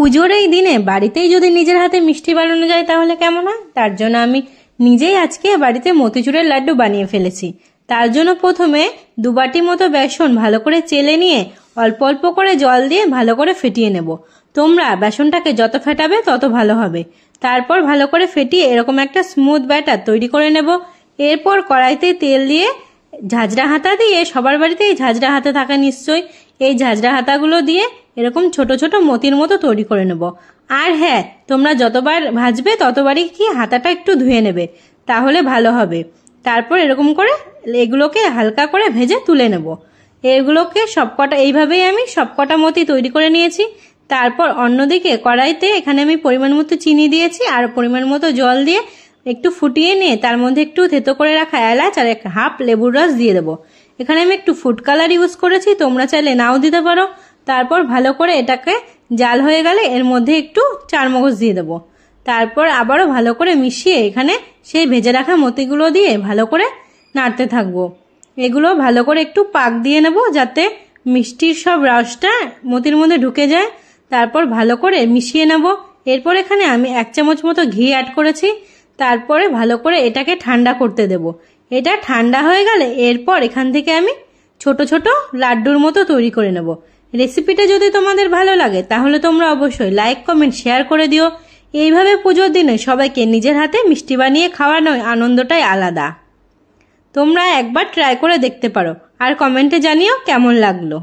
পুজোর এই দিনে বাড়িতেই যদি নিজের হাতে মিষ্টি বানানো যায় তাহলে কেমন হয় তার জন্য আমি নিজেই আজকে বাড়িতে মতিচুরের লাড্ডু বানিয়ে ফেলেছি তার জন্য প্রথমে দুবাটি মতো বেসন ভালো করে চেলে নিয়ে অল্প অল্প করে জল দিয়ে ভালো করে ফেটিয়ে নেব তোমরা বেসনটাকে যত ফেটাবে তত ভালো হবে তারপর ভালো করে ফেটিয়ে এরকম একটা স্মুথ ব্যাটার তৈরি করে নেব এরপর কড়াইতে তেল দিয়ে ঝাঁঝরা হাতা দিয়ে সবার বাড়িতেই ঝাঁঝরা হাতা থাকা নিশ্চয়ই এই ঝাঁঝরা হাতাগুলো দিয়ে এরকম ছোট ছোট মতির মতো তৈরি করে নেব আর হ্যাঁ তোমরা যতবার ভাজবে ততবারই কি হাতাটা একটু ধুয়ে নেবে তাহলে ভালো হবে তারপর এরকম করে এগুলোকে হালকা করে ভেজে তুলে নেব এগুলোকে সবকটা এইভাবেই আমি সবকটা মতি তৈরি করে নিয়েছি তারপর অন্যদিকে কড়াইতে এখানে আমি পরিমাণ মতো চিনি দিয়েছি আর পরিমাণ মতো জল দিয়ে একটু ফুটিয়ে নিয়ে তার মধ্যে একটু থেতো করে রাখা এলাচ আর এক হাফ লেবুর রস দিয়ে দেবো এখানে আমি একটু ফুড কালার ইউজ করেছি তোমরা চাইলে নাও দিতে পারো তারপর ভালো করে এটাকে জাল হয়ে গেলে এর মধ্যে একটু চারমগজ দিয়ে দেবো তারপর আবারও ভালো করে মিশিয়ে এখানে সেই ভেজে রাখা মতিগুলো দিয়ে ভালো করে নাড়তে থাকবো এগুলো ভালো করে একটু পাক দিয়ে নেব যাতে মিষ্টির সব রসটা মতির মধ্যে ঢুকে যায় তারপর ভালো করে মিশিয়ে নেব এরপর এখানে আমি এক চামচ মতো ঘি অ্যাড করেছি তারপরে ভালো করে এটাকে ঠান্ডা করতে দেব এটা ঠান্ডা হয়ে গেলে এরপর এখান থেকে আমি ছোট ছোট লাড্ডুর মতো তৈরি করে নেব রেসিপিটা যদি তোমাদের ভালো লাগে তাহলে তোমরা অবশ্যই লাইক কমেন্ট শেয়ার করে দিও এইভাবে পুজোর দিনে সবাইকে নিজের হাতে মিষ্টি বানিয়ে খাওয়ানোর আনন্দটাই আলাদা তোমরা একবার ট্রাই করে দেখতে পারো আর কমেন্টে জানিও কেমন লাগলো